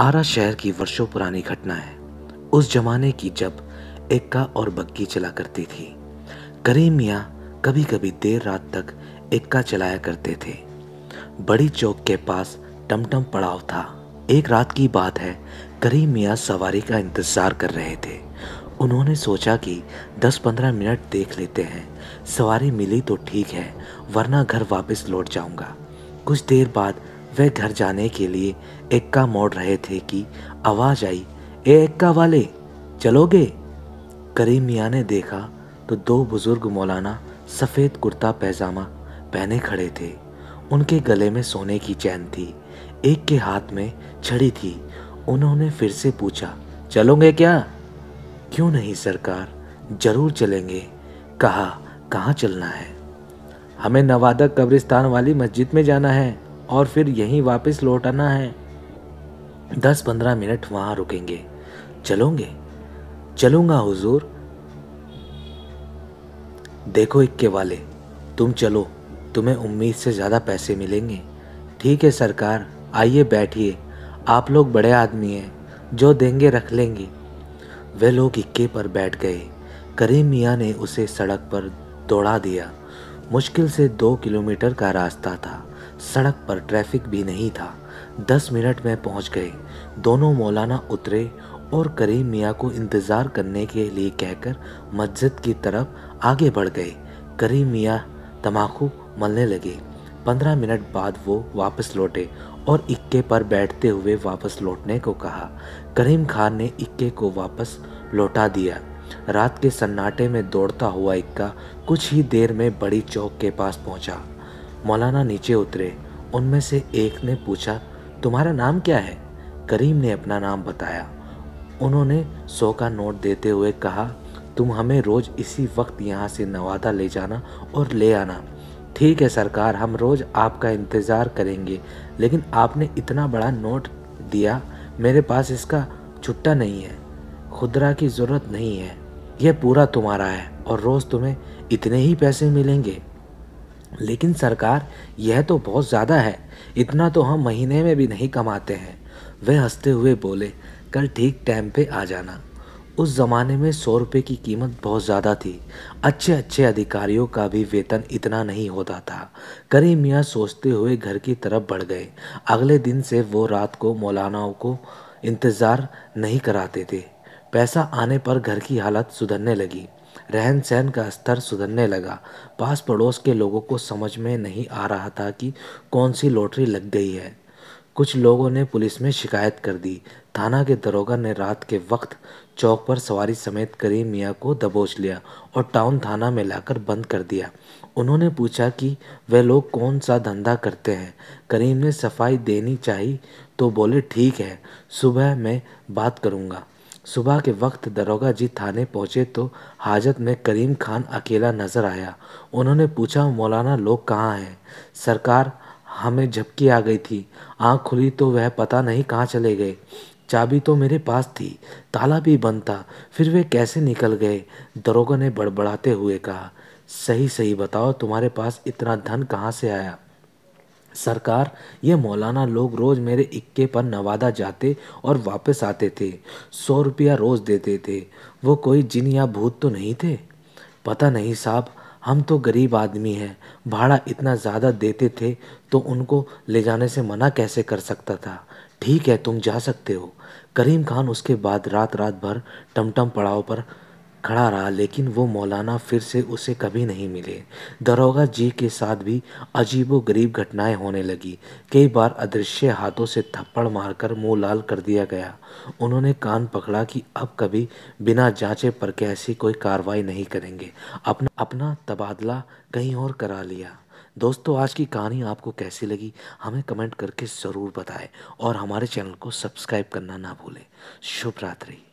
आरा शहर की वर्षों पुरानी घटना है उस जमाने की जब इक्का और बग्गी चला करती थी करीम मियाँ कभी कभी देर रात तक इक्का चलाया करते थे बड़ी चौक के पास टमटम पड़ाव था एक रात की बात है करीम मियाँ सवारी का इंतज़ार कर रहे थे उन्होंने सोचा कि 10-15 मिनट देख लेते हैं सवारी मिली तो ठीक है वरना घर वापस लौट जाऊंगा कुछ देर बाद वह घर जाने के लिए एक्का मोड़ रहे थे कि आवाज़ आई ए एक्का वाले चलोगे करीम मियाँ ने देखा तो दो बुज़ुर्ग मौलाना सफ़ेद कुर्ता पैजामा पहने खड़े थे उनके गले में सोने की चैन थी एक के हाथ में छड़ी थी उन्होंने फिर से पूछा चलोगे क्या क्यों नहीं सरकार ज़रूर चलेंगे कहा कहाँ चलना है हमें नवादा कब्रिस्तान वाली मस्जिद में जाना है और फिर यहीं वापस लौटाना है दस पंद्रह मिनट वहाँ रुकेंगे चलोगे चलूँगा हुजूर देखो इक्के वाले तुम चलो तुम्हें उम्मीद से ज़्यादा पैसे मिलेंगे ठीक है सरकार आइए बैठिए आप लोग बड़े आदमी हैं जो देंगे रख लेंगे वे लोग इक्के पर बैठ गए करीम मियाँ ने उसे सड़क पर दौड़ा दिया मुश्किल से दो किलोमीटर का रास्ता था सड़क पर ट्रैफिक भी नहीं था दस मिनट में पहुंच गए दोनों मौलाना उतरे और करीम मियाँ को इंतज़ार करने के लिए कहकर मस्जिद की तरफ आगे बढ़ गए करीम मियाँ तमाकू मलने लगे पंद्रह मिनट बाद वो वापस लौटे और इक्के पर बैठते हुए वापस लौटने को कहा करीम खान ने इक्के को वापस लौटा दिया रात के सन्नाटे में दौड़ता हुआ इक्का कुछ ही देर में बड़ी चौक के पास पहुंचा मौलाना नीचे उतरे उनमें से एक ने पूछा तुम्हारा नाम क्या है करीम ने अपना नाम बताया उन्होंने सौ का नोट देते हुए कहा तुम हमें रोज़ इसी वक्त यहाँ से नवादा ले जाना और ले आना ठीक है सरकार हम रोज़ आपका इंतज़ार करेंगे लेकिन आपने इतना बड़ा नोट दिया मेरे पास इसका छुट्टा नहीं है खुदरा की ज़रूरत नहीं है यह पूरा तुम्हारा है और रोज़ तुम्हें इतने ही पैसे मिलेंगे लेकिन सरकार यह तो बहुत ज़्यादा है इतना तो हम महीने में भी नहीं कमाते हैं वह हंसते हुए बोले कल ठीक टाइम पे आ जाना उस ज़माने में सौ रुपये की कीमत बहुत ज़्यादा थी अच्छे अच्छे अधिकारियों का भी वेतन इतना नहीं होता था करी मियाँ सोचते हुए घर की तरफ बढ़ गए अगले दिन से वो रात को मौलानाओं को इंतज़ार नहीं कराते थे पैसा आने पर घर की हालत सुधरने लगी रहन सहन का स्तर सुधरने लगा पास पड़ोस के लोगों को समझ में नहीं आ रहा था कि कौन सी लॉटरी लग गई है कुछ लोगों ने पुलिस में शिकायत कर दी थाना के दरोगा ने रात के वक्त चौक पर सवारी समेत करीम मियाँ को दबोच लिया और टाउन थाना में लाकर बंद कर दिया उन्होंने पूछा कि वे लोग कौन सा धंधा करते हैं करीम ने सफाई देनी चाहिए तो बोले ठीक है सुबह मैं बात करूँगा सुबह के वक्त दरोगा जी थाने पहुंचे तो हाजत में करीम खान अकेला नजर आया उन्होंने पूछा मौलाना लोग कहाँ हैं सरकार हमें झपकी आ गई थी आँख खुली तो वह पता नहीं कहाँ चले गए चाबी तो मेरे पास थी ताला भी बंद था फिर वे कैसे निकल गए दरोगा ने बड़बड़ाते हुए कहा सही सही बताओ तुम्हारे पास इतना धन कहाँ से आया सरकार ये मौलाना लोग रोज़ मेरे इक्के पर नवादा जाते और वापस आते थे सौ रुपया रोज़ देते थे वो कोई जिन या भूत तो नहीं थे पता नहीं साहब हम तो गरीब आदमी हैं भाड़ा इतना ज़्यादा देते थे तो उनको ले जाने से मना कैसे कर सकता था ठीक है तुम जा सकते हो करीम खान उसके बाद रात रात भर टमटम पड़ाव पर खड़ा रहा लेकिन वो मौलाना फिर से उसे कभी नहीं मिले दरोगा जी के साथ भी अजीबो गरीब घटनाएं होने लगी कई बार अदृश्य हाथों से थप्पड़ मारकर मुंह लाल कर दिया गया उन्होंने कान पकड़ा कि अब कभी बिना जांचे पर कैसी कोई कार्रवाई नहीं करेंगे अपना अपना तबादला कहीं और करा लिया दोस्तों आज की कहानी आपको कैसी लगी हमें कमेंट करके ज़रूर बताएं और हमारे चैनल को सब्सक्राइब करना ना भूलें शुभ रात्रि